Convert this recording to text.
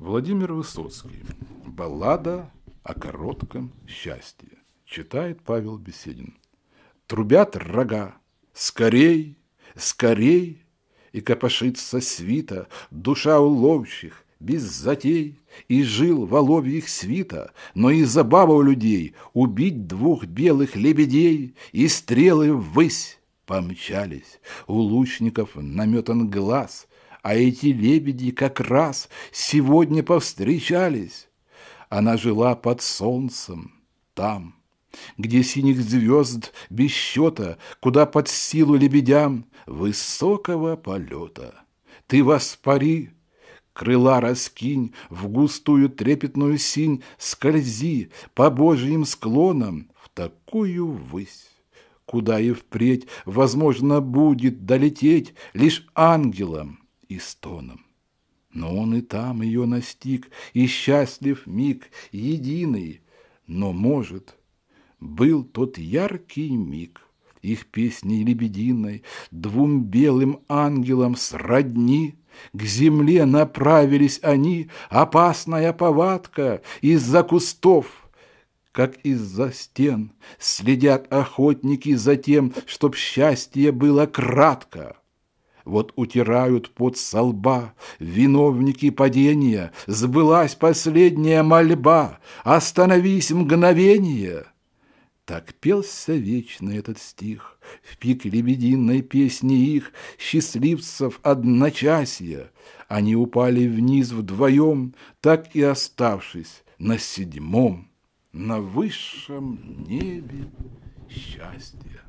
Владимир Высоцкий. Баллада о коротком счастье. Читает Павел Беседин. Трубят рога. Скорей, скорей. И копошится свита, душа уловщих, без затей. И жил воловьих свита, но и забава у людей Убить двух белых лебедей, и стрелы ввысь помчались. У лучников наметан глаз, а эти лебеди как раз сегодня повстречались. Она жила под солнцем, там, где синих звезд без счета, куда под силу лебедям высокого полета. Ты воспари, крыла раскинь, в густую трепетную синь скользи по божьим склонам в такую высь куда и впредь возможно будет долететь лишь ангелам и стоном. Но он и там ее настиг, и счастлив миг, единый. Но, может, был тот яркий миг их песней лебединой, двум белым ангелам сродни. К земле направились они, опасная повадка, из-за кустов – как из-за стен, следят охотники за тем, чтоб счастье было кратко. Вот утирают под солба виновники падения, Сбылась последняя мольба, Остановись мгновение. Так пелся вечно этот стих В пик лебединой песни их, Счастливцев одночасья. Они упали вниз вдвоем, Так и оставшись на седьмом, На высшем небе счастья.